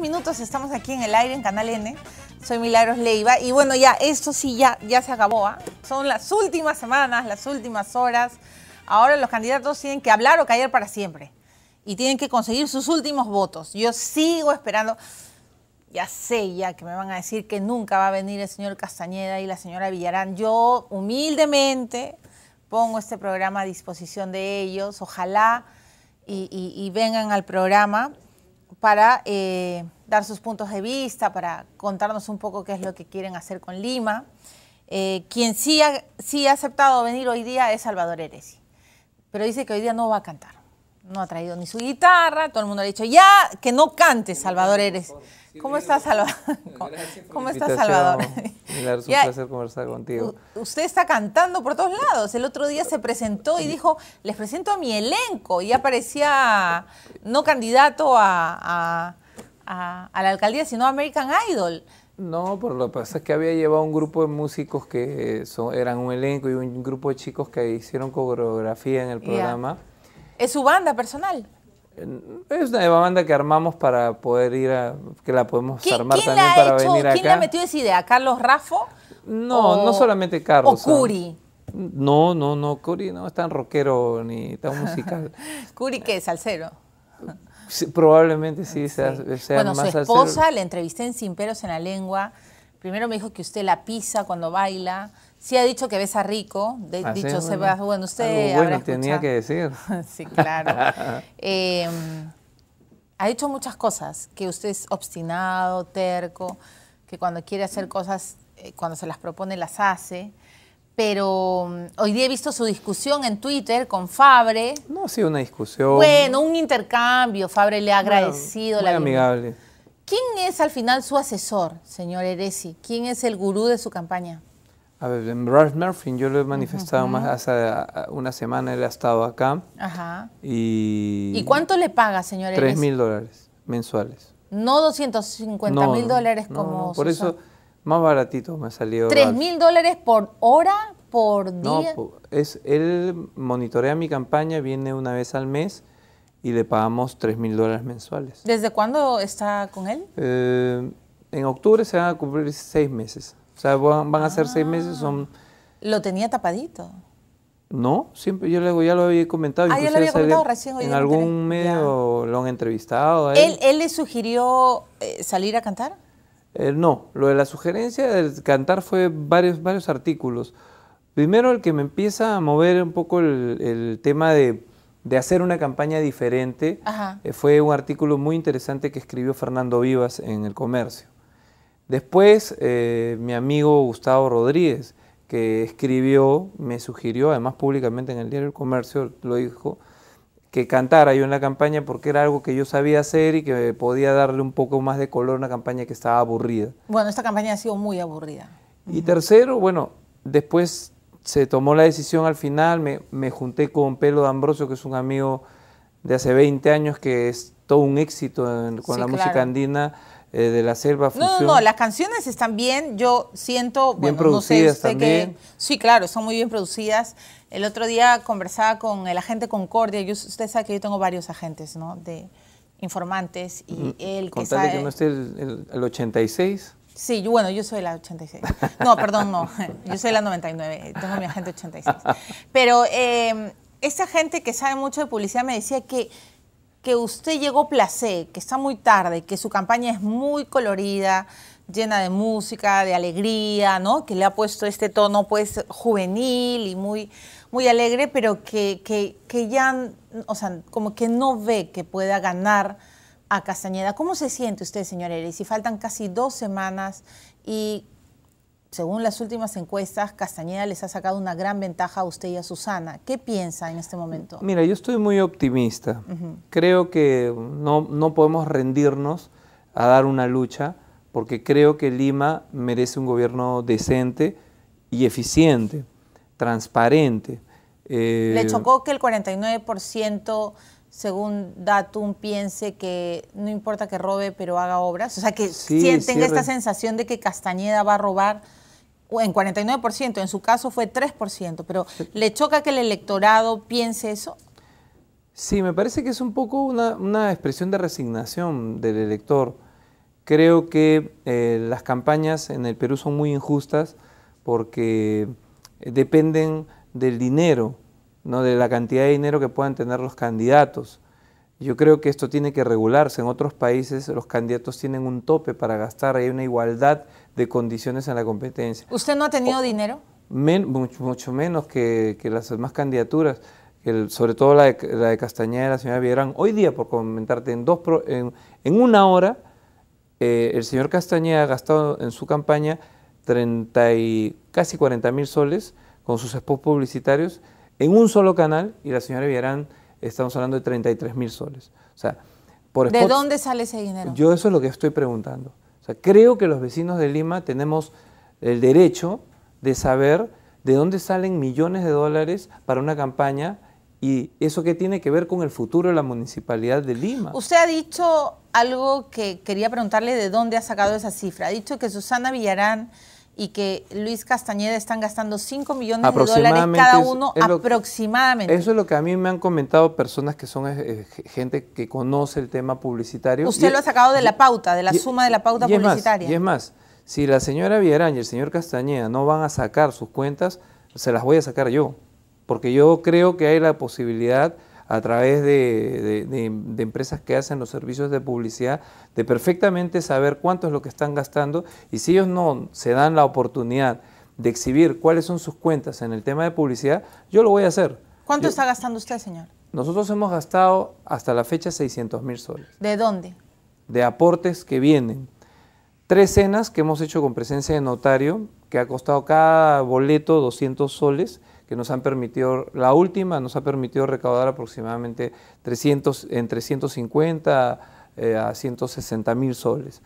minutos estamos aquí en el aire en Canal N. Soy Milagros Leiva y bueno, ya esto sí ya, ya se acabó. ¿ah? Son las últimas semanas, las últimas horas. Ahora los candidatos tienen que hablar o callar para siempre y tienen que conseguir sus últimos votos. Yo sigo esperando. Ya sé ya que me van a decir que nunca va a venir el señor Castañeda y la señora Villarán. Yo humildemente pongo este programa a disposición de ellos. Ojalá y, y vengan al programa para eh, dar sus puntos de vista, para contarnos un poco qué es lo que quieren hacer con Lima. Eh, quien sí ha, sí ha aceptado venir hoy día es Salvador Eresi, pero dice que hoy día no va a cantar no ha traído ni su guitarra, todo el mundo le ha dicho, ya que no cantes, Salvador eres. ¿Cómo estás, Salvador? ¿Cómo, estás, Salvador? Es un placer conversar contigo. Usted está cantando por todos lados. El otro día se presentó y dijo, les presento a mi elenco. Y aparecía no candidato a, la alcaldía, sino American Idol. No, por lo que pasa es que había llevado un grupo de músicos que eran un elenco y un grupo de chicos que hicieron coreografía en el programa. ¿Es su banda personal? Es una banda que armamos para poder ir a. que la podemos armar también para venir acá. ¿Quién le ha esa idea? ¿Carlos Raffo? No, no solamente Carlos. ¿O Curi? no, no, no, Curi no es tan rockero ni tan musical. ¿Curi qué? es? probablemente sí, sea, sea bueno, su esposa la entrevisté en Sin Peros en la Lengua Primero me dijo que usted la pisa cuando baila. Sí ha dicho que besa rico, ah, dicho se va, bueno, usted bueno tenía que decir. sí, claro. Em, ha dicho muchas cosas, que usted es obstinado, terco, que cuando quiere hacer cosas, eh, cuando se las propone las hace. Pero mm, hoy día he visto su discusión en Twitter con Fabre. No ha sido una discusión. Bueno, un intercambio. Fabre le ha agradecido muy la amigable. ¿Quién es al final su asesor, señor Eresi? ¿Quién es el gurú de su campaña? A ver, Ralph Murphy, yo lo he manifestado más hace ah, una semana, él ha estado acá. Ajá. Y, cuánto le paga, señor Eresi? 3 mil dólares mensuales. No 250 mil dólares como... por eso más baratito me salió. ¿3 mil dólares por hora, por día? No, es, él monitorea mi campaña, viene una vez al mes y le pagamos 3 mil dólares mensuales. ¿Desde cuándo está con él? Eh, en octubre se van a cumplir seis meses. O sea, van, a ser seis ah. meses. Son... ¿Lo tenía tapadito? No, siempre yo le, ya lo había comentado. Ah, ya lo había comentado recién. Hoy en algún medio lo han entrevistado. él. le sugirió eh, salir a cantar? Eh, no, lo de la sugerencia de cantar fue varios, varios artículos. Primero el que me empieza a mover un poco el, el tema de de hacer una campaña diferente eh, fue un artículo muy interesante que escribió Fernando Vivas en El Comercio. Después, eh, mi amigo Gustavo Rodríguez, que escribió, me sugirió, además públicamente en el diario El Comercio, lo dijo, que cantara yo en la campaña porque era algo que yo sabía hacer y que podía darle un poco más de color a una campaña que estaba aburrida. Bueno, esta campaña ha sido muy aburrida. Y tercero, bueno, después se tomó la decisión al final, me, me junté con Pelo Ambrosio que es un amigo de hace 20 años que es todo un éxito con la música andina eh, de la selva. No, no, no, las canciones están bien, yo siento, bien bueno, producidas no sé, también. sí, claro, son muy bien producidas. El otro día conversaba con el agente Concordia, yo, usted sabe que yo tengo varios agentes, ¿no? De informantes y mm, él que sabe... que no esté el 86. Sí, bueno, yo soy la 86. No, perdón, no. Yo soy la 99. Tengo mi agente 86. Pero em, esa gente que sabe mucho de publicidad me decía que, que usted llegó placé, que está muy tarde, que su campaña es muy colorida, llena de música, de alegría, ¿no? Que le ha puesto este tono, pues, juvenil y muy, muy alegre, pero que, que ya, o sea, como que no ve que pueda ganar a Castañeda. ¿Cómo se siente usted, señor Eri? Si faltan casi dos semanas y según las últimas encuestas, Castañeda les ha sacado una gran ventaja a usted y a Susana. ¿Qué piensa en este momento? Mira, yo estoy muy optimista. Creo que no, no, podemos rendirnos a dar una lucha porque creo que Lima merece un gobierno decente y eficiente, transparente. Le eh, chocó que el 49% según Datum, piense que no importa que robe, pero haga obras. O sea, que sienten esta sensación de que Castañeda va a robar en 49%, en su caso fue 3%, pero ¿le choca que el electorado piense eso? Sí, me parece que es un poco una, expresión de resignación del elector. Creo que eh, las campañas en el Perú son muy injustas porque dependen del dinero ¿no? de la cantidad de dinero que puedan tener los candidatos. Yo creo que esto tiene que regularse. En otros países los candidatos tienen un tope para gastar, hay una igualdad de condiciones en la competencia. ¿Usted no ha tenido dinero? mucho, mucho, menos que, las demás candidaturas, sobre todo la de, la de Castañeda y la señora Villarán. Hoy día, por comentarte, en, dos en, una hora, eh, el señor Castañeda ha gastado en su campaña 30 casi 40 mil soles con sus spots publicitarios en un solo canal y la señora Villarán, estamos hablando de 33 mil soles. O sea, ¿De dónde sale ese dinero? Yo eso es lo que estoy preguntando. O sea, creo que los vecinos de Lima tenemos el derecho de saber de dónde salen millones de dólares para una campaña y eso que tiene que ver con el futuro de la municipalidad de Lima. Usted ha dicho algo que quería preguntarle de dónde ha sacado esa cifra. Ha dicho que Susana Villarán y que Luis Castañeda están gastando 5 millones de dólares cada uno aproximadamente. eso es lo que a mí me han comentado personas que son eh, eh, gente que conoce el tema publicitario. Usted lo ha sacado de la pauta, de la suma de la pauta publicitaria. y es más, si la señora Villarán y el señor Castañeda no van a sacar sus cuentas, se las voy a sacar yo, porque yo creo que hay la posibilidad a través de, empresas que hacen los servicios de publicidad, de perfectamente saber cuánto es lo que están gastando y si ellos no se dan la oportunidad de exhibir cuáles son sus cuentas en el tema de publicidad, yo lo voy a hacer. ¿Cuánto está gastando usted, señor? Nosotros hemos gastado hasta la fecha 600 mil soles. ¿De dónde? De aportes que vienen. Tres cenas que hemos hecho con presencia de notario, que ha costado cada boleto 200 soles que nos han permitido, la última nos ha permitido recaudar aproximadamente 300, entre 150 eh, a 160 mil soles.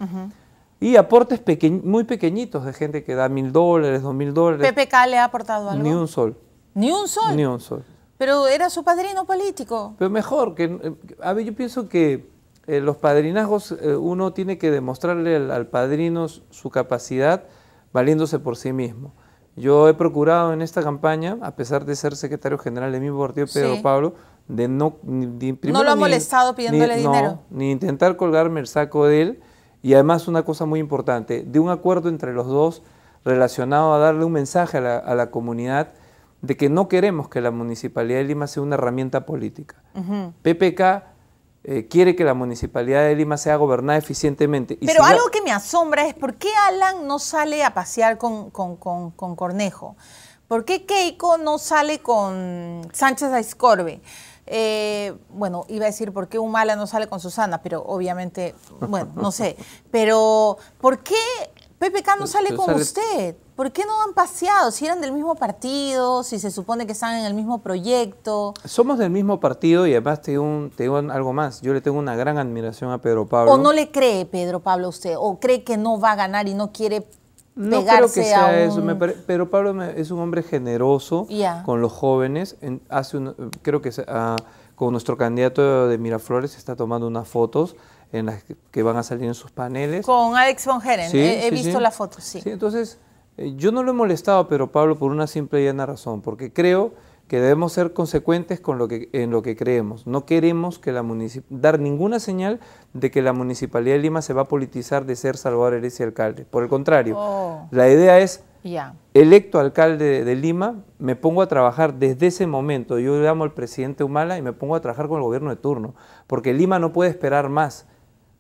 Y aportes muy pequeñitos de gente que da mil dólares, dos mil dólares. ¿PPK le ha aportado algo? Ni un sol. ¿Ni un sol? Ni un sol. Pero era su padrino político. Pero mejor, que, a ver, yo pienso que eh, los padrinazgos eh, uno tiene que demostrarle al padrino su capacidad valiéndose por sí mismo. Yo he procurado en esta campaña, a pesar de ser secretario general de mi partido, Pedro Pablo, de no... no lo ha molestado pidiéndole dinero. ni intentar colgarme el saco de él. Y además una cosa muy importante, de un acuerdo entre los dos relacionado a darle un mensaje a la, comunidad de que no queremos que la Municipalidad de Lima sea una herramienta política. PPK eh, quiere que la municipalidad de Lima sea gobernada eficientemente. Pero algo que me asombra es por qué Alan no sale a pasear con, Cornejo. ¿Por qué Keiko no sale con Sánchez Aiscorbe? Eh, bueno, iba a decir por qué Humala no sale con Susana, pero obviamente, bueno, no sé. Pero, ¿por qué PPK no sale con usted. ¿Por qué no han paseado? Si eran del mismo partido, si se supone que están en el mismo proyecto. Somos del mismo partido y además tengo digo, algo más. Yo le tengo una gran admiración a Pedro Pablo. ¿O no le cree Pedro Pablo a usted? ¿O cree que no va a ganar y no quiere no creo que sea eso. Me Pero Pablo es un hombre generoso con los jóvenes. hace un... creo que ah, con nuestro candidato de Miraflores está tomando unas fotos en las que van a salir en sus paneles. Con Alex von Heren, he, visto la foto, sí. entonces, eh, yo no lo he molestado, pero Pablo, por una simple y llena razón, porque creo que debemos ser consecuentes con lo que, en lo que creemos. No queremos que la dar ninguna señal de que la Municipalidad de Lima se va a politizar de ser Salvador y alcalde. Por el contrario, oh. la idea es, electo alcalde de, Lima, me pongo a trabajar desde ese momento. Yo le llamo al presidente Humala y me pongo a trabajar con el gobierno de turno, porque Lima no puede esperar más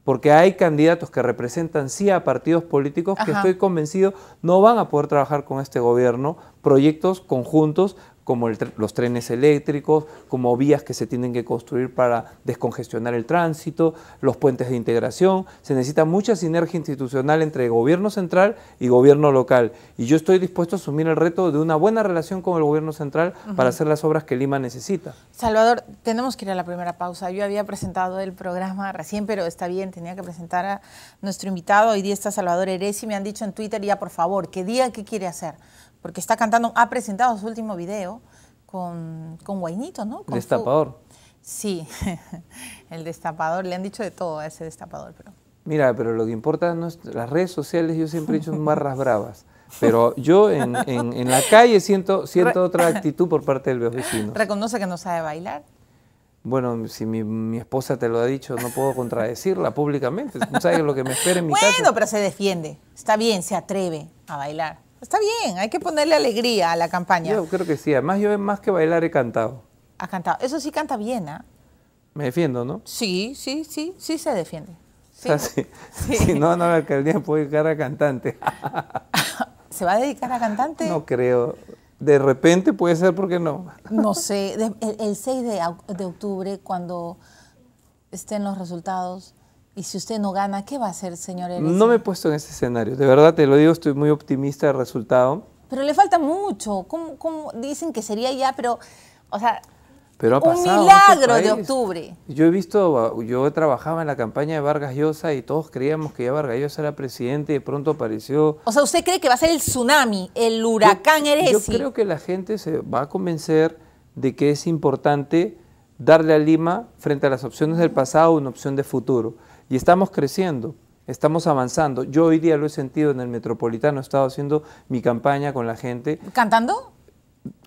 porque hay candidatos que representan sí a partidos políticos que estoy convencido no van a poder trabajar con este gobierno proyectos conjuntos como los trenes eléctricos, como vías que se tienen que construir para descongestionar el tránsito, los puentes de integración. Se necesita mucha sinergia institucional entre gobierno central y gobierno local. Y yo estoy dispuesto a asumir el reto de una buena relación con el gobierno central para hacer las obras que Lima necesita. Salvador, tenemos que ir a la primera pausa. Yo había presentado el programa recién, pero está bien, tenía que presentar a nuestro invitado. Hoy día está Salvador Eresi. Me han dicho en Twitter ya, por favor, ¿qué día? qué quiere hacer porque está cantando, ha presentado su último video con, Guainito, ¿no? destapador. sí, el destapador, le han dicho de todo a ese destapador, pero... Mira, pero lo que importa no es las redes sociales, yo siempre he hecho marras bravas. Pero yo en, la calle siento, siento otra actitud por parte del vecino. ¿Reconoce que no sabe bailar? Bueno, si mi, esposa te lo ha dicho, no puedo contradecirla públicamente. ¿Sabes lo que me espera en mi casa? Bueno, pero se defiende. Está bien, se atreve a bailar. Está bien, hay que ponerle alegría a la campaña. Yo creo que sí, además yo más que bailar he cantado. Ha cantado, eso sí canta bien, ¿ah? Me defiendo, ¿no? Sí, sí, sí, sí se defiende. Sí. si, sí. no, no la alcaldía puede dedicar a cantante. ¿Se va a dedicar a cantante? No creo. De repente puede ser, porque no? No sé. El, 6 de octubre, cuando estén los resultados, ¿Y si usted no gana, qué va a hacer, señor Eres? No me he puesto en ese escenario. De verdad, te lo digo, estoy muy optimista del resultado. Pero le falta mucho. ¿Cómo, dicen que sería ya? Pero, o sea, pero ha pasado un milagro de octubre. Yo he visto, yo trabajaba en la campaña de Vargas Llosa y todos creíamos que ya Vargas Llosa era presidente y de pronto apareció. O sea, ¿usted cree que va a ser el tsunami, el huracán Eres? Yo creo que la gente se va a convencer de que es importante darle a Lima, frente a las opciones del pasado, una opción de futuro. Y estamos creciendo, estamos avanzando. Yo hoy día lo he sentido en el Metropolitano, he estado haciendo mi campaña con la gente. ¿Cantando?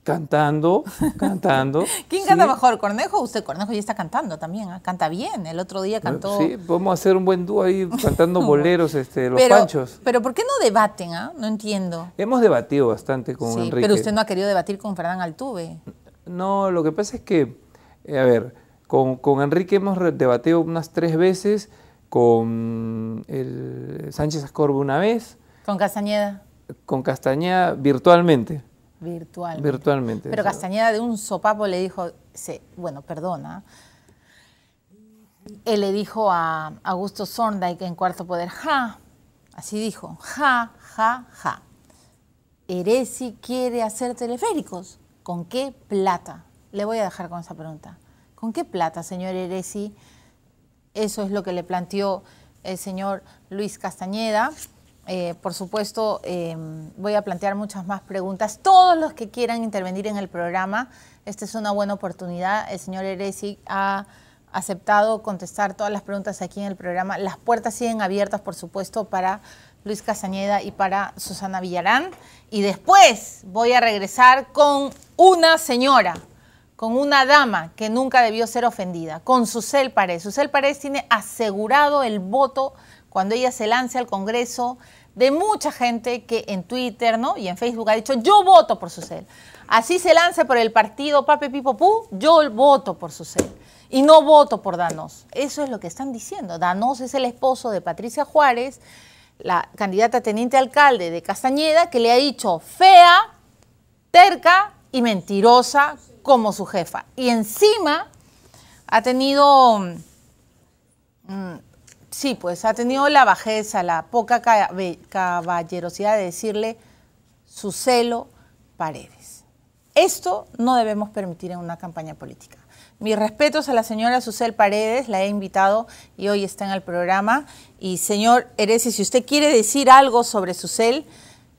Cantando, cantando. ¿Quién canta mejor, Cornejo? Usted, Cornejo, ya está cantando también, ¿ah? canta bien. El otro día cantó. Sí, podemos hacer un buen dúo ahí cantando boleros, este, los panchos. Pero ¿por qué no debaten? ah? No entiendo. Hemos debatido bastante con Enrique. Pero usted no ha querido debatir con Fernán Altuve. No, lo que pasa es que, eh, a ver, con, con Enrique hemos debatido unas tres veces con el Sánchez Ascorbo una vez. ¿Con Castañeda? Con Castañeda virtualmente. Virtualmente. Virtualmente. Pero Castañeda de un sopapo le dijo, bueno, perdona, él le dijo a Augusto que en Cuarto Poder, ja, así dijo, ja, ja, ja. Eresi quiere hacer teleféricos. ¿Con qué plata? Le voy a dejar con esa pregunta. ¿Con qué plata, señor Eresi? Eso es lo que le planteó el señor Luis Castañeda. Eh, por supuesto, em, voy a plantear muchas más preguntas. Todos los que quieran intervenir en el programa, esta es una buena oportunidad. El señor Eresi ha aceptado contestar todas las preguntas aquí en el programa. Las puertas siguen abiertas, por supuesto, para Luis Castañeda y para Susana Villarán. Y después voy a regresar con una señora con una dama que nunca debió ser ofendida, con Susel Paredes. Susel Paredes tiene asegurado el voto cuando ella se lance al Congreso de mucha gente que en Twitter ¿no? y en Facebook ha dicho, yo voto por Susel. Así se lanza por el partido Pape Pipopú, yo voto por Susel. Y no voto por Danos. Eso es lo que están diciendo. Danos es el esposo de Patricia Juárez, la candidata a teniente alcalde de Castañeda, que le ha dicho fea, terca y mentirosa como su jefa. Y encima ha tenido, mm, sí, pues ha tenido la bajeza, la poca caballerosidad de decirle su celo paredes. Esto no debemos permitir en una campaña política. Mis respetos a la señora Susel Paredes, la he invitado y hoy está en el programa. Y señor Heresi, si usted quiere decir algo sobre Susel,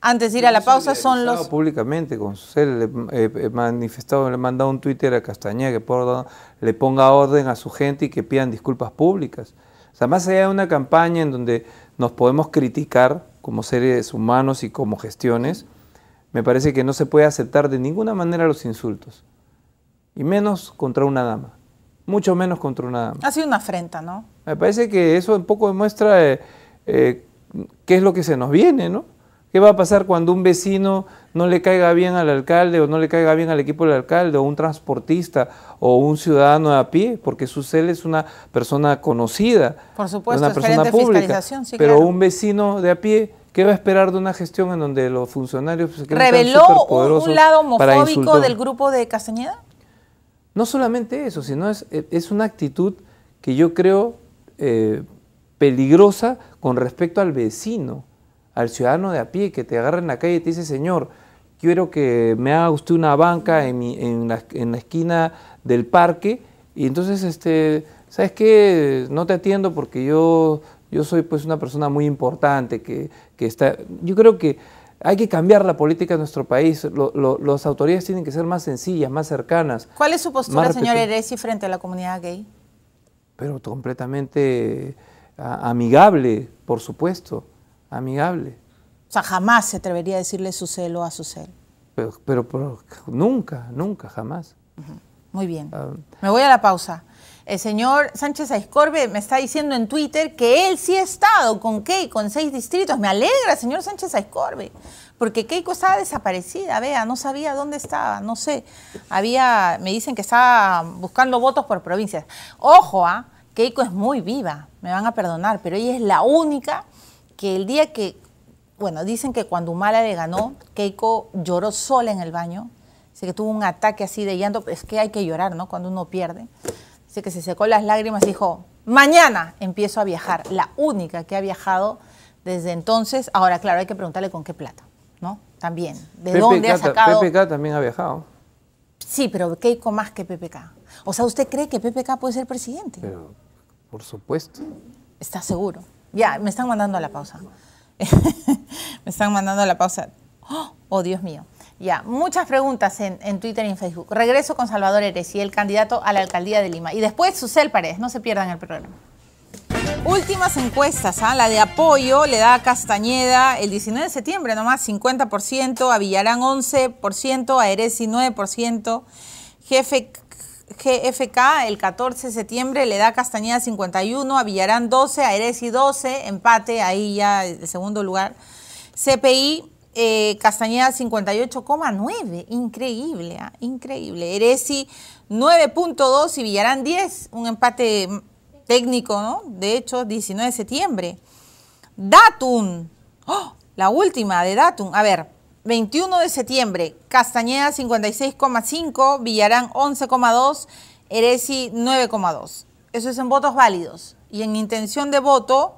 antes de ir a la pausa son los... Públicamente, con le he eh, eh, manifestado, le he mandado un Twitter a Castañeda que por, le ponga orden a su gente y que pidan disculpas públicas. O sea, más allá de una campaña en donde nos podemos criticar como seres humanos y como gestiones, me parece que no se puede aceptar de ninguna manera los insultos. Y menos contra una dama. Mucho menos contra una dama. Ha sido una afrenta, ¿no? Me parece que eso un poco demuestra eh, qué es lo que se nos viene, ¿no? ¿Qué va a pasar cuando un vecino no le caiga bien al alcalde o no le caiga bien al equipo del alcalde o un transportista o un ciudadano de a pie? Porque su cel es una persona conocida, una persona pública. Sí, pero un vecino de a pie, ¿qué va a esperar de una gestión en donde los funcionarios se reveló un, lado homofóbico del grupo de Castañeda? No solamente eso, sino es, e, es una actitud que yo creo eh, peligrosa con respecto al vecino al ciudadano de a pie que te agarra en la calle y te dice, señor, quiero que me haga usted una banca en, en, la, esquina del parque y entonces, este, ¿sabes qué? No te atiendo porque yo, yo soy pues una persona muy importante que, que está... Yo creo que hay que cambiar la política de nuestro país. las autoridades tienen que ser más sencillas, más cercanas. ¿Cuál es su postura, señor Eresi, frente a la comunidad gay? Pero completamente amigable, por supuesto amigable. O sea, jamás se atrevería a decirle su celo a su celo, pero, pero nunca, nunca, jamás. Muy bien. Ah. me voy a la pausa. El señor Sánchez Aiscorbe me está diciendo en Twitter que él sí ha estado con Keiko en seis distritos. Me alegra, señor Sánchez Aiscorbe, porque Keiko estaba desaparecida, vea, no sabía dónde estaba, no sé. Había, me dicen que estaba buscando votos por provincias. Ojo, ¿ah? Keiko es muy viva, me van a perdonar, pero ella es la única que el día que, bueno, dicen que cuando Humala le ganó, Keiko lloró sola en el baño, dice que tuvo un ataque así de llanto, es que hay que llorar, ¿no? Cuando uno pierde. Dice que se secó las lágrimas y dijo, mañana empiezo a viajar, la única que ha viajado desde entonces. Ahora, claro, hay que preguntarle con qué plata, ¿no? También, ¿de dónde ha sacado? PPK también ha viajado. Sí, pero Keiko más que PPK. O sea, ¿usted cree que PPK puede ser presidente? por supuesto. ¿Está seguro? Ya, me están mandando a la pausa. me están mandando a la pausa. ¡Oh! oh, Dios mío. Ya, muchas preguntas en, Twitter y en Facebook. Regreso con Salvador Eresi, el candidato a la alcaldía de Lima. Y después Susel Paredes, no se pierdan el programa. Últimas encuestas, ¿ah? la de apoyo le da a Castañeda el 19 de septiembre nomás 50%, a Villarán 11%, a Eresi 9%, jefe GFK el 14 de septiembre le da Castañeda 51, a Villarán 12, a Eresi 12, empate ahí ya el segundo lugar. CPI eh, Castañeda 58,9, increíble, ¿ah? increíble. Eresi 9.2 y Villarán 10, un empate técnico, ¿no? De hecho, 19 de septiembre. Datum, ¡Oh! la última de Datum. A ver, 21 de septiembre, Castañeda 56,5, Villarán 11,2, Eresi 9,2. Eso es en votos válidos. Y en intención de voto,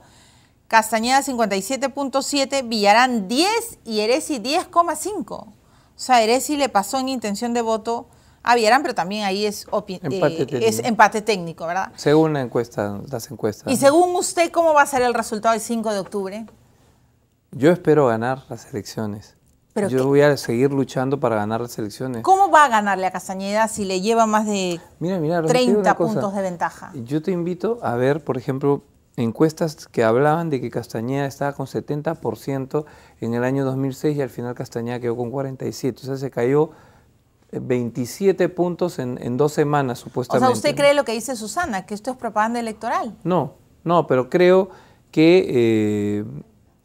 Castañeda 57.7, Villarán 10 y Eresi 10,5. O sea, Eresi le pasó en intención de voto a Villarán, pero también ahí es, eh, empate, técnico. es empate técnico, ¿verdad? Según las encuestas. ¿Y según usted cómo va a ser el resultado el 5 de octubre? Yo espero ganar las elecciones yo voy a seguir luchando para ganar las elecciones. ¿Cómo va a ganarle a Castañeda si le lleva más de 30 puntos de ventaja? Yo te invito a ver, por ejemplo, encuestas que hablaban de que Castañeda estaba con 70% en el año 2006 y al final Castañeda quedó con 47%. O sea, se cayó 27 eh, puntos en, dos semanas, supuestamente. O sea, ¿usted cree lo que dice Susana, que esto es propaganda electoral? No, no, pero creo que... Eh,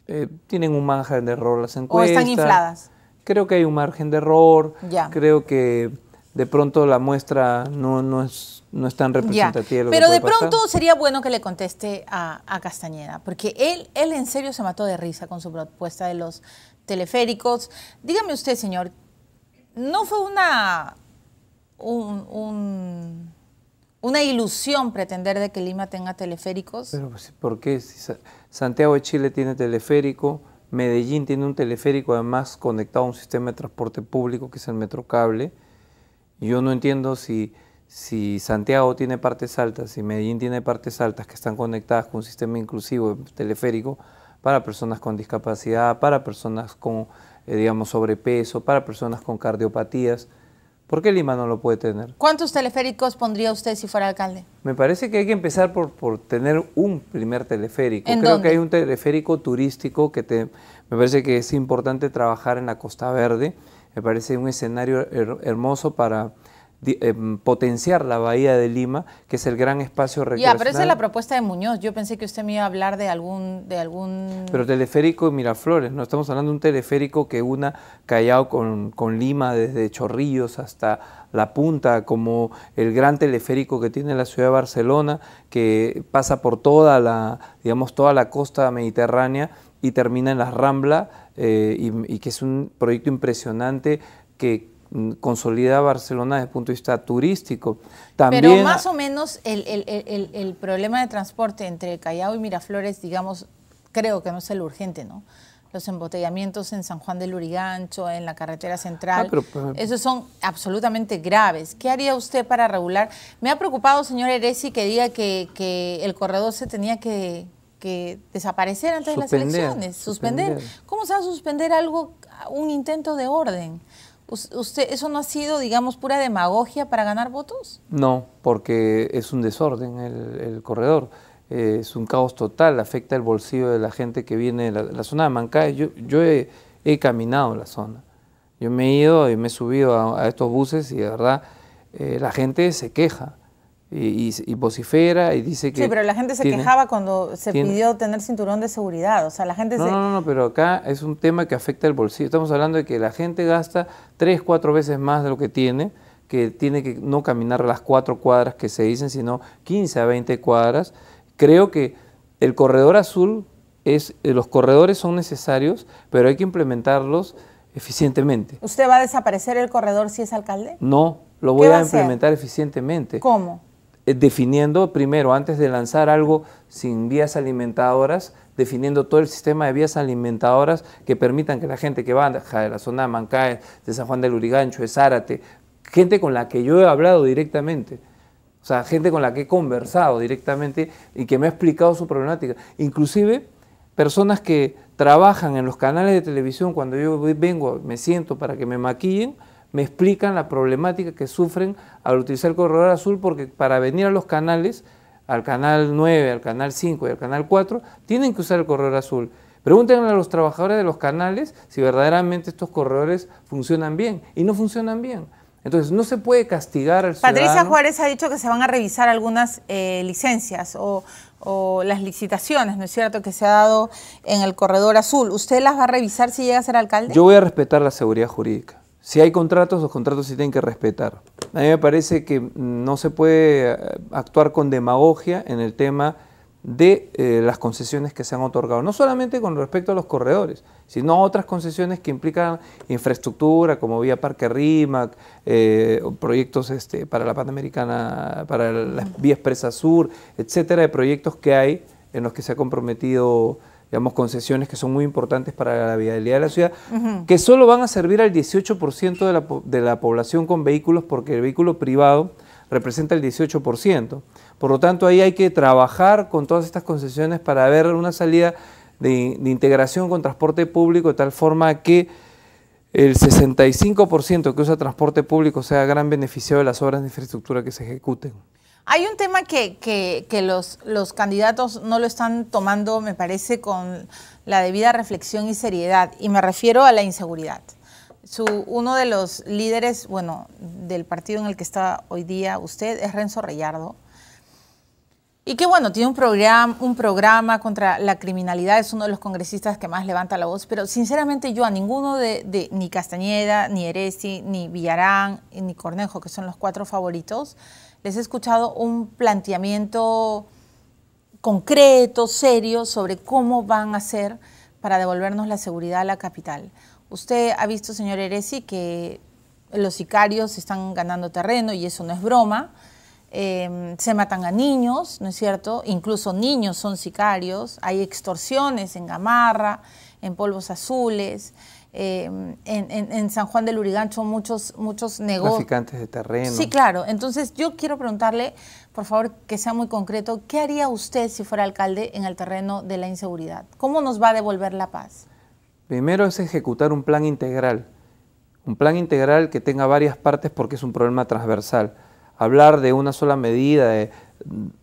eh, tienen un margen de error las encuestas. O están infladas. Creo que hay un margen de error. Creo que de pronto la muestra no, no, es, no es tan representativa. Pero de pronto sería bueno que le conteste a, a, Castañeda, porque él, él en serio se mató de risa con su propuesta de los teleféricos. Dígame usted, señor, ¿no fue una un una ilusión pretender de que Lima tenga teleféricos. Pero pues, ¿por qué? Santiago de Chile tiene teleférico, Medellín tiene un teleférico además conectado a un sistema de transporte público que es el Metrocable. Yo no entiendo si, si Santiago tiene partes altas si Medellín tiene partes altas que están conectadas con un sistema inclusivo teleférico para personas con discapacidad, para personas con, eh, digamos, sobrepeso, para personas con cardiopatías. ¿Por qué Lima no lo puede tener? ¿Cuántos teleféricos pondría usted si fuera alcalde? Me parece que hay que empezar por, por tener un primer teleférico. Creo que hay un teleférico turístico que te, me parece que es importante trabajar en la Costa Verde. Me parece un escenario hermoso para eh, potenciar la bahía de Lima, que es el gran espacio recreacional. y aparece la propuesta de Muñoz. Yo pensé que usted me iba a hablar de algún... De algún... Pero teleférico de Miraflores, no estamos hablando de un teleférico que una Callao con, con Lima desde Chorrillos hasta La Punta, como el gran teleférico que tiene la ciudad de Barcelona, que pasa por toda la, digamos, toda la costa mediterránea y termina en la Rambla, eh, y que es un proyecto impresionante que Mm, consolida Barcelona desde el punto de vista turístico. También, Pero más o menos el, problema de transporte entre Callao y Miraflores, digamos, creo que no es el urgente, ¿no? Los embotellamientos en San Juan del Urigancho, en la carretera central, ah, pues, esos son absolutamente graves. ¿Qué haría usted para regular? Me ha preocupado, señor Eresi, que diga que, el corredor se tenía que, que desaparecer antes de las elecciones, suspender. suspender. ¿Cómo se va a suspender algo, un intento de orden? ¿Usted, ¿Eso no ha sido, digamos, pura demagogia para ganar votos? No, porque es un desorden el, corredor. Eh, es un caos total, afecta el bolsillo de la gente que viene de la, zona de Mancay. Yo, yo he, caminado caminado la zona. Yo me he ido y me he subido a, estos buses y de verdad eh, la gente se queja y, vocifera y dice que... Sí, pero la gente se quejaba cuando se pidió tener cinturón de seguridad, o sea, la gente no, No, no, pero acá es un tema que afecta el bolsillo. Estamos hablando de que la gente gasta tres, cuatro veces más de lo que tiene, que tiene que no caminar las cuatro cuadras que se dicen, sino 15 a 20 cuadras. Creo que el corredor azul es... Eh, los corredores son necesarios, pero hay que implementarlos eficientemente. ¿Usted va a desaparecer el corredor si es alcalde? No, lo voy a, a implementar eficientemente. ¿Cómo? Eh, definiendo primero, antes de lanzar algo sin vías alimentadoras, definiendo todo el sistema de vías alimentadoras que permitan que la gente que va de la zona de Mancae, de San Juan del Urigancho, de Zárate, gente con la que yo he hablado directamente, o sea, gente con la que he conversado directamente y que me ha explicado su problemática. Inclusive, personas que trabajan en los canales de televisión, cuando yo vengo, me siento para que me maquillen, me explican la problemática que sufren al utilizar el corredor azul porque para venir a los canales, al canal 9, al canal 5 y al canal 4, tienen que usar el corredor azul. Pregúntenle a los trabajadores de los canales si verdaderamente estos corredores funcionan bien y no funcionan bien. Entonces, no se puede castigar al ciudadano. Patricia Juárez ha dicho que se van a revisar algunas eh, licencias o, o, las licitaciones, ¿no es cierto?, que se ha dado en el Corredor Azul. ¿Usted las va a revisar si llega a ser alcalde? Yo voy a respetar la seguridad jurídica. Si hay contratos, los contratos se tienen que respetar. A mí me parece que no se puede eh, actuar con demagogia en el tema de eh, las concesiones que se han otorgado, no solamente con respecto a los corredores, sino a otras concesiones que implican infraestructura como vía Parque Rímac, eh, proyectos este, para la Panamericana, para la Vía Expresa Sur, etcétera, de proyectos que hay en los que se ha comprometido digamos, concesiones que son muy importantes para la viabilidad de la ciudad, que solo van a servir al 18% de la, de la población con vehículos porque el vehículo privado representa el 18%. Por lo tanto, ahí hay que trabajar con todas estas concesiones para ver una salida de, de integración con transporte público de tal forma que el 65% que usa transporte público sea gran beneficiado de las obras de infraestructura que se ejecuten. Hay un tema que, los, candidatos no lo están tomando, me parece, con la debida reflexión y seriedad, y me refiero a la inseguridad. uno de los líderes, bueno, del partido en el que está hoy día usted es Renzo Reyardo. Y que bueno, tiene un programa, contra la criminalidad, es uno de los congresistas que más levanta la voz, pero sinceramente yo a ninguno de, de ni Castañeda, ni Eresi, ni Villarán, ni Cornejo, que son los cuatro favoritos, les he escuchado un planteamiento concreto, serio, sobre cómo van a hacer para devolvernos la seguridad a la capital. Usted ha visto, señor Eresi, que los sicarios están ganando terreno y eso no es broma. Em, se matan a niños, ¿no es cierto? Incluso niños son sicarios. Hay extorsiones en Gamarra, en Polvos Azules. Eh, en, San Juan del Urigancho muchos, muchos negocios. de terreno. Sí, claro. Entonces yo quiero preguntarle, por favor, que sea muy concreto, ¿qué haría usted si fuera alcalde en el terreno de la inseguridad? ¿Cómo nos va a devolver la paz? Primero es ejecutar un plan integral, un plan integral que tenga varias partes porque es un problema transversal. Hablar de una sola medida, de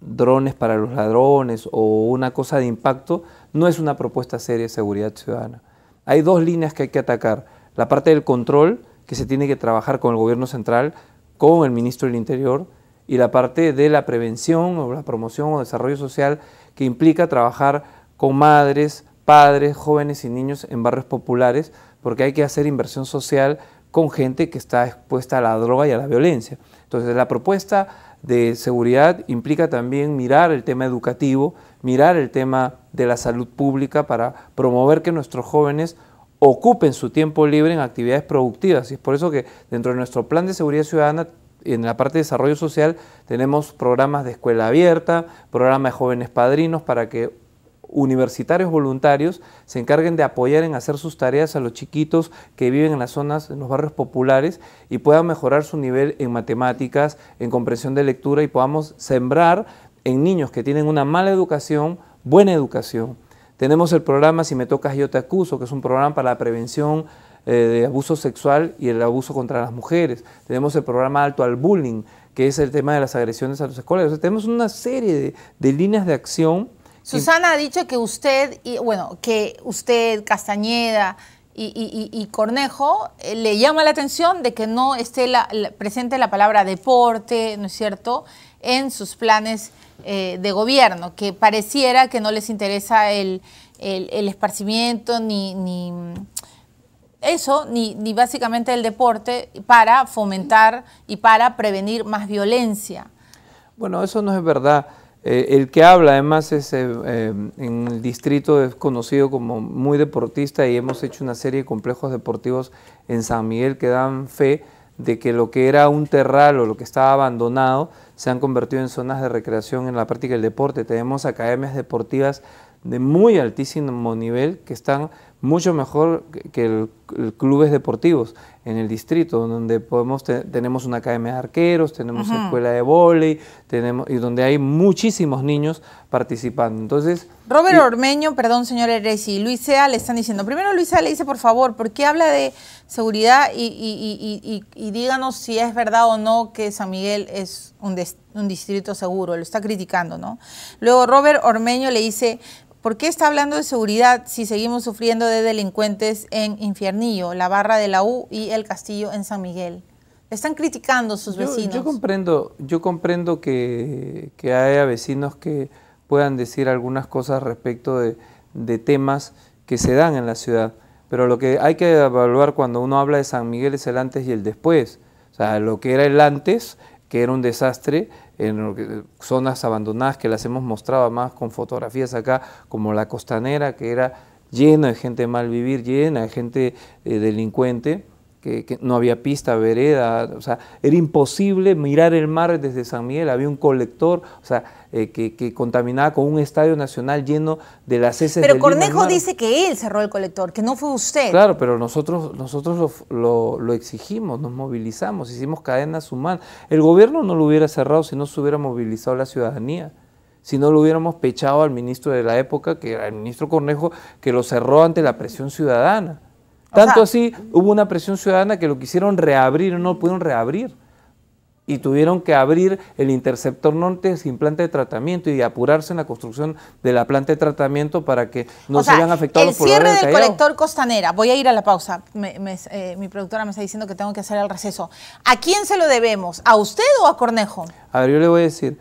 drones para los ladrones o una cosa de impacto, no es una propuesta seria de seguridad ciudadana hay dos líneas que hay que atacar. La parte del control, que se tiene que trabajar con el gobierno central, con el ministro del Interior, y la parte de la prevención o la promoción o desarrollo social, que implica trabajar con madres, padres, jóvenes y niños en barrios populares, porque hay que hacer inversión social con gente que está expuesta a la droga y a la violencia. Entonces, la propuesta de seguridad implica también mirar el tema educativo, mirar el tema de la salud pública para promover que nuestros jóvenes ocupen su tiempo libre en actividades productivas. Y es por eso que dentro de nuestro plan de seguridad ciudadana, en la parte de desarrollo social, tenemos programas de escuela abierta, programas de jóvenes padrinos para que universitarios voluntarios se encarguen de apoyar en hacer sus tareas a los chiquitos que viven en las zonas, en los barrios populares y puedan mejorar su nivel en matemáticas, en comprensión de lectura y podamos sembrar en niños que tienen una mala educación, buena educación. Tenemos el programa Si me tocas yo te acuso, que es un programa para la prevención eh, de abuso sexual y el abuso contra las mujeres. Tenemos el programa Alto al Bullying, que es el tema de las agresiones a los escolares. tenemos una serie de líneas de acción Susana ha dicho que usted, y, bueno, que usted, Castañeda y, Cornejo, eh, le llama la atención de que no esté presente la palabra deporte, ¿no es cierto?, en sus planes eh, de gobierno, que pareciera que no les interesa el, esparcimiento ni, eso, ni, básicamente el deporte, para fomentar y para prevenir más violencia. Bueno, eso no es verdad. Eh, el que habla además es eh, eh, en el distrito es conocido como muy deportista y hemos hecho una serie de complejos deportivos en San Miguel que dan fe de que lo que era un terral o lo que estaba abandonado se han convertido en zonas de recreación en la práctica del deporte. Tenemos academias deportivas de muy altísimo nivel que están mucho mejor que el, clubes deportivos en el distrito, donde podemos tenemos una academia de arqueros, tenemos escuela de vóley, tenemos y donde hay muchísimos niños participando. Entonces, Robert Ormeño, perdón, señor Eresi, Luis Sea le están diciendo. Primero Luisa le dice, por favor, ¿por qué habla de seguridad y, díganos si es verdad o no que San Miguel es un, un distrito seguro? Lo está criticando, ¿no? Luego Robert Ormeño le dice, ¿Por qué está hablando de seguridad si seguimos sufriendo de delincuentes en Infiernillo, la barra de la U y el castillo en San Miguel? Están criticando sus vecinos. Yo, comprendo, yo comprendo que, haya vecinos que puedan decir algunas cosas respecto de, de temas que se dan en la ciudad. Pero lo que hay que evaluar cuando uno habla de San Miguel es el antes y el después. O sea, lo que era el antes, que era un desastre, en zonas abandonadas que las hemos mostrado más con fotografías acá, como la costanera, que era llena de gente mal vivir, llena de gente eh, delincuente que, no había pista, vereda, o sea, era imposible mirar el mar desde San Miguel, había un colector, o sea, eh, que, contaminaba con un estadio nacional lleno de las heces Pero Cornejo dice que él cerró el colector, que no fue usted. Claro, pero nosotros, nosotros lo, exigimos, nos movilizamos, hicimos cadenas humanas. El gobierno no lo hubiera cerrado si no se hubiera movilizado la ciudadanía si no lo hubiéramos pechado al ministro de la época, que era el ministro Cornejo, que lo cerró ante la presión ciudadana. Tanto así, hubo una presión ciudadana que lo quisieron reabrir, no lo pudieron reabrir. Y tuvieron que abrir el interceptor norte sin planta de tratamiento y apurarse en la construcción de la planta de tratamiento para que no se vean afectados por sea, El cierre del, colector costanera, voy a ir a la pausa, eh, mi productora me está diciendo que tengo que hacer el receso. ¿A quién se lo debemos? ¿A usted o a Cornejo? A ver, yo le voy a decir,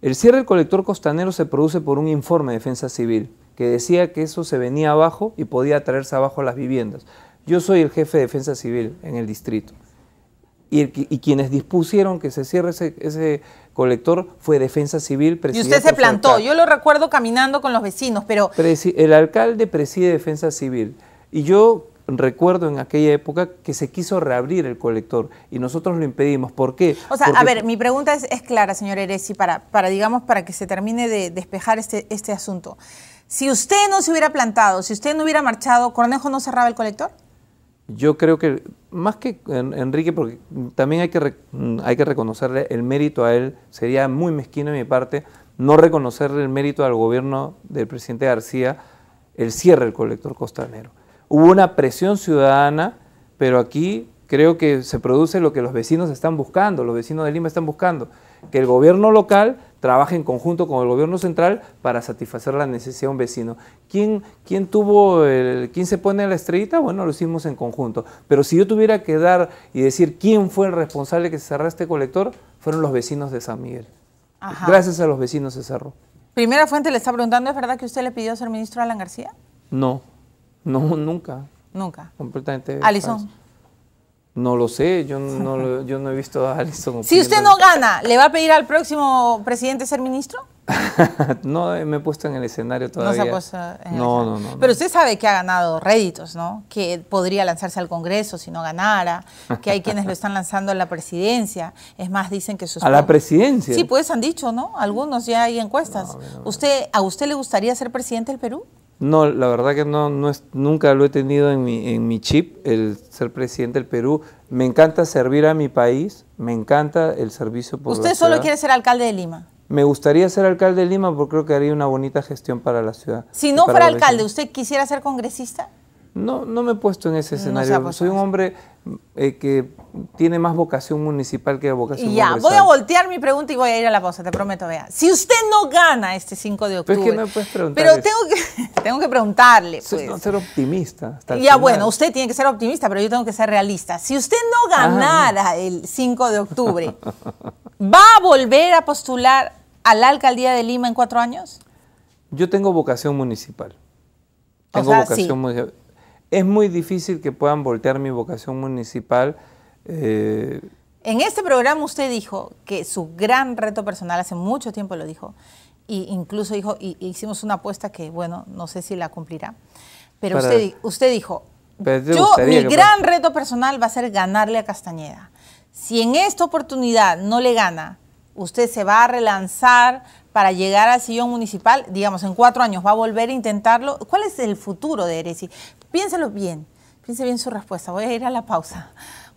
el cierre del colector costanero se produce por un informe de defensa civil que decía que eso se venía abajo y podía traerse abajo las viviendas. Yo soy el jefe de defensa civil en el distrito. Y, quienes dispusieron que se cierre ese, colector fue defensa civil. Y usted se plantó, yo lo recuerdo caminando con los vecinos, pero... el alcalde preside defensa civil. Y yo recuerdo en aquella época que se quiso reabrir el colector y nosotros lo impedimos. ¿Por qué? O sea, a ver, mi pregunta es, clara, señor Eresi, para, para, digamos, para que se termine de despejar este, este asunto. Si usted no se hubiera plantado, si usted no hubiera marchado, ¿Cornejo no cerraba el colector? yo creo que más que Enrique, porque también hay que, hay que reconocerle el mérito a él, sería muy mezquino de mi parte no reconocerle el mérito al gobierno del presidente García el cierre del colector costanero. Hubo una presión ciudadana, pero aquí creo que se produce lo que los vecinos están buscando, los vecinos de Lima están buscando, que el gobierno local trabaja en conjunto con el gobierno central para satisfacer la necesidad de un vecino. ¿Quién, tuvo el, quién se pone la estrellita? Bueno, lo hicimos en conjunto. Pero si yo tuviera que dar y decir quién fue el responsable que se cerró este colector, fueron los vecinos de San Miguel. Gracias a los vecinos se cerró. Primera fuente le está preguntando, ¿es verdad que usted le pidió ser ministro a Alan García? No, no, nunca. Nunca. Completamente. Alison. No lo sé, yo no, yo no he visto a Alison. Si usted no gana, ¿le va a pedir al próximo presidente ser ministro? no eh, me he puesto en el escenario todavía. No se no, no, Pero usted sabe que ha ganado réditos, ¿no? Que podría lanzarse al Congreso si no ganara, que hay quienes lo están lanzando a la presidencia. Es más, dicen que sus... ¿A la presidencia? Sí, pues han dicho, ¿no? Algunos ya hay encuestas. ¿Usted, ¿A usted le gustaría ser presidente del Perú? No, la verdad que no, no es, nunca lo he tenido en mi, en mi chip, el ser presidente del Perú. Me encanta servir a mi país, me encanta el servicio público. ¿Usted solo quiere ser alcalde de Lima? Me gustaría ser alcalde de Lima porque creo que haría una bonita gestión para la ciudad. Si no fuera alcalde, ¿usted quisiera ser congresista? No, me he puesto en ese escenario. Soy un hombre eh, que tiene más vocación municipal que vocación Ya, voy a voltear mi pregunta y voy a ir a la pausa, te prometo, vea. Si usted no gana este 5 de octubre. Pero, que pero tengo que, tengo que preguntarle. Pues. No ser optimista. ya, bueno, usted tiene que ser optimista, pero yo tengo que ser realista. Si usted no ganara el 5 de octubre, ¿va a volver a postular a la alcaldía de Lima en cuatro años? Yo tengo vocación municipal. Tengo vocación municipal es muy difícil que puedan voltear mi vocación municipal. Eh, en este programa usted dijo que su gran reto personal, hace mucho tiempo lo dijo, e incluso dijo, y, hicimos una apuesta que, bueno, no sé si la cumplirá, pero usted, dijo, yo, mi gran reto personal va a ser ganarle a Castañeda. Si en esta oportunidad no le gana, usted se va a relanzar para llegar al sillón municipal, digamos, en cuatro años va a volver a intentarlo. ¿Cuál es el futuro de Eresi? Piénselo bien, piense bien su respuesta. Voy a ir a la pausa.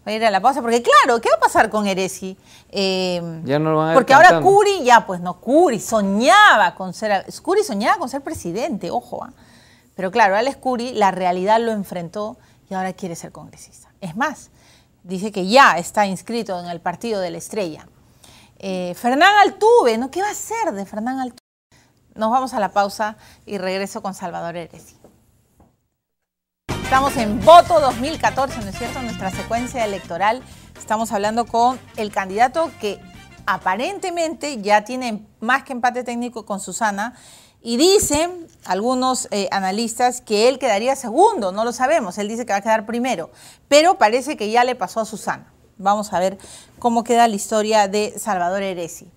Voy a ir a la pausa porque claro, ¿qué va a pasar con Eresi? Em, ya no van a Porque ahora Curi, ya pues no, Curi soñaba con ser, Curi soñaba con ser presidente, ojo. ¿ah? Pero claro, Alex Curi la realidad lo enfrentó y ahora quiere ser congresista. Es más, dice que ya está inscrito en el partido de la estrella. Eh, Fernán Altuve, ¿no? ¿Qué va a hacer de Fernán Altuve? Nos vamos a la pausa y regreso con Salvador Eresi. Estamos en Voto 2014, ¿no es cierto? Nuestra secuencia electoral. Estamos hablando con el candidato que aparentemente ya tiene más que empate técnico con Susana. Y dicen algunos eh, analistas que él quedaría segundo, no lo sabemos, él dice que va a quedar primero, pero parece que ya le pasó a Susana. Vamos a ver cómo queda la historia de Salvador Heresi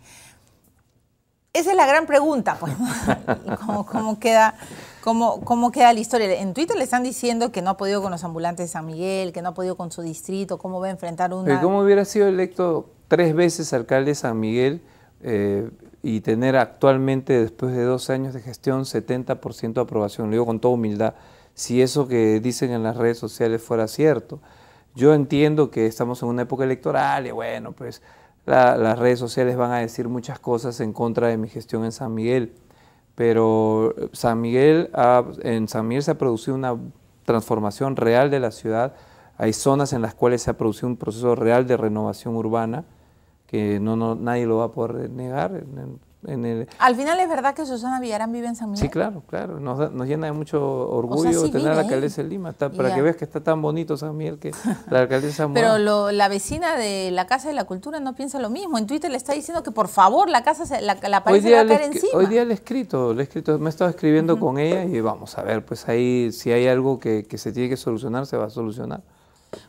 esa es la gran pregunta, pues. ¿Cómo, queda, cómo, queda la historia? En Twitter le están diciendo que no ha podido con los ambulantes de San Miguel, que no ha podido con su distrito, cómo va a enfrentar una... Eh, ¿Cómo hubiera sido electo tres veces alcalde de San Miguel eh, y tener actualmente, después de dos años de gestión, 70% de aprobación? Lo digo con toda humildad, si eso que dicen en las redes sociales fuera cierto. Yo entiendo que estamos en una época electoral y bueno, pues las redes sociales van a decir muchas cosas en contra de mi gestión en San Miguel, pero eh, San Miguel en San Miguel se ha producido una transformación real de la ciudad. Hay zonas en las cuales se ha producido un proceso real de renovación urbana que no, nadie lo va a poder negar. Al final es verdad que Susana Villarán vive en San Miguel. Sí, claro, claro. Nos, llena de mucho orgullo tener a la ¿eh? alcaldesa de Lima, para que veas que está tan bonito San Miguel que la alcaldesa Pero la vecina de la Casa de la Cultura no piensa lo mismo. En Twitter le está diciendo que por favor la casa se, la, la pared va a caer encima. Hoy día le he escrito, le escrito, me he estado escribiendo con ella y vamos a ver, pues ahí si hay algo que, que se tiene que solucionar, se va a solucionar.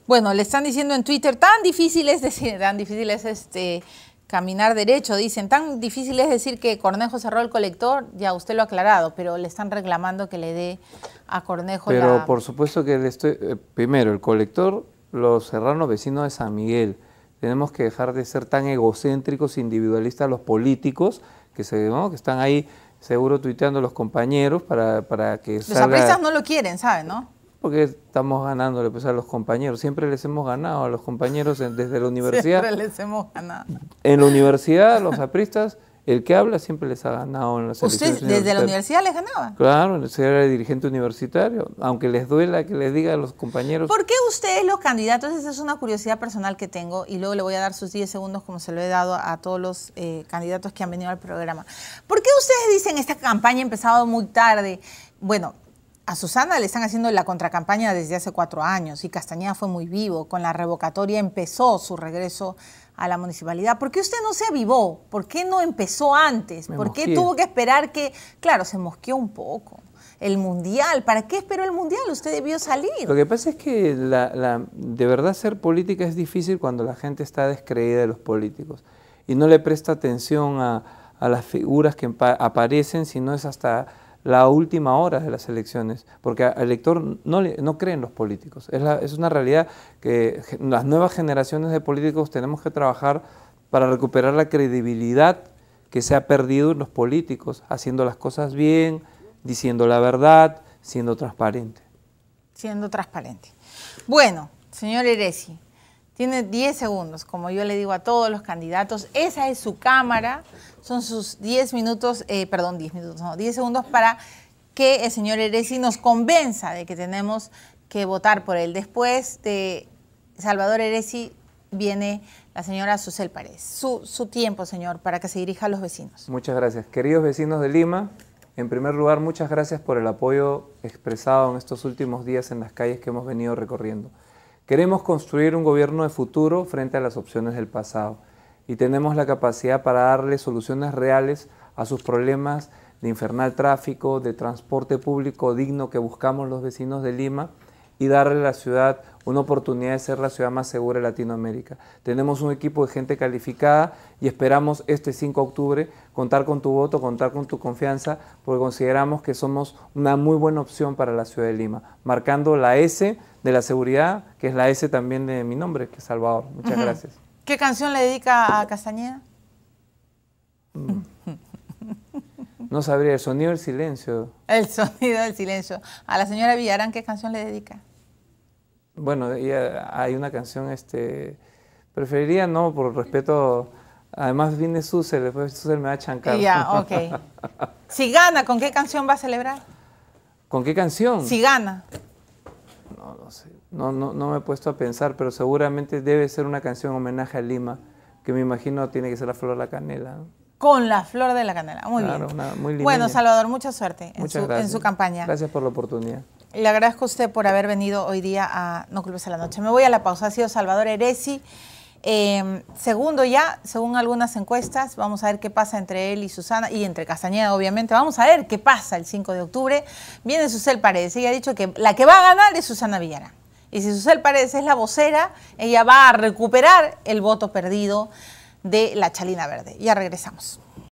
Bueno, le están diciendo en Twitter, tan difícil es decir, tan difícil es este Caminar derecho, dicen. Tan difícil es decir que Cornejo cerró el colector, ya usted lo ha aclarado, pero le están reclamando que le dé a Cornejo Pero por supuesto que le estoy... Eh, primero, el colector los cerraron vecinos de San Miguel. Tenemos que dejar de ser tan egocéntricos, individualistas los políticos que, se, que están ahí seguro tuiteando los compañeros para, para que Los salga... no lo quieren, ¿saben, no? que estamos ganándole pues, a los compañeros. Siempre les hemos ganado a los compañeros desde la universidad. Siempre les hemos ganado. En la universidad, los apristas, el que habla siempre les ha ganado en las ¿Usted desde la universidad les ganaba? Claro, era dirigente universitario, aunque les duela que les diga a los compañeros. ¿Por qué ustedes los candidatos? Esa es una curiosidad personal que tengo y luego le voy a dar sus 10 segundos como se lo he dado a todos los eh, candidatos que han venido al programa. ¿Por qué ustedes dicen esta campaña ha empezado muy tarde? Bueno, a Susana le están haciendo la contracampaña desde hace cuatro años y Castañeda fue muy vivo. Con la revocatoria empezó su regreso a la municipalidad. ¿Por qué usted no se avivó? ¿Por qué no empezó antes? ¿Por qué tuvo que esperar que, claro, se mosqueó un poco? El mundial, ¿para qué esperó el mundial? Usted debió salir. Lo que pasa es que la, de verdad ser política es difícil cuando la gente está descreída de los políticos y no le presta atención a, a las figuras que aparecen, sino es hasta la última hora de las elecciones, porque el elector no, no en los políticos. Es, es una realidad que las nuevas generaciones de políticos tenemos que trabajar para recuperar la credibilidad que se ha perdido en los políticos, haciendo las cosas bien, diciendo la verdad, siendo transparente. Siendo transparente. Bueno, señor Eresi, tiene 10 segundos, como yo le digo a todos los candidatos. Esa es su cámara. Son sus 10 minutos, eh, perdón, 10 minutos, no, 10 segundos para que el señor Eresi nos convenza de que tenemos que votar por él. Después de Salvador Eresi viene la señora Susel Párez. Su, su tiempo, señor, para que se dirija a los vecinos. Muchas gracias. Queridos vecinos de Lima, en primer lugar, muchas gracias por el apoyo expresado en estos últimos días en las calles que hemos venido recorriendo. Queremos construir un gobierno de futuro frente a las opciones del pasado y tenemos la capacidad para darle soluciones reales a sus problemas de infernal tráfico, de transporte público digno que buscamos los vecinos de Lima y darle a la ciudad una oportunidad de ser la ciudad más segura de Latinoamérica. Tenemos un equipo de gente calificada y esperamos este 5 de octubre contar con tu voto, contar con tu confianza, porque consideramos que somos una muy buena opción para la ciudad de Lima, marcando la S de la seguridad, que es la S también de mi nombre, que es Salvador. Muchas gracias. ¿Qué canción le dedica a Castañeda? Mm. No sabría, el sonido del silencio. El sonido del silencio. A la señora Villarán, ¿qué canción le dedica? Bueno, hay una canción, este, preferiría no, por respeto, además viene Susel, después Susel me va a chancar. Ya, ok. si gana, ¿con qué canción va a celebrar? ¿Con qué canción? Si gana no, no sé, no, no, no me he puesto a pensar, pero seguramente debe ser una canción homenaje a Lima, que me imagino tiene que ser la flor de la canela. Con la flor de la canela, muy bien. muy bueno, Salvador, mucha suerte en su, en su campaña. Gracias por la oportunidad. Le agradezco a usted por haber venido hoy día a No Clubes a la Noche. Me voy a la pausa. Ha sido Salvador Eresi. Em, segundo ya, según algunas encuestas, vamos a ver qué pasa entre él y Susana, y entre Castañeda obviamente, vamos a ver qué pasa el 5 de octubre. Viene Susel Paredes, ella ha dicho que la que va a ganar es Susana Villara Y si Susel Paredes es la vocera, ella va a recuperar el voto perdido de la Chalina Verde. Ya regresamos.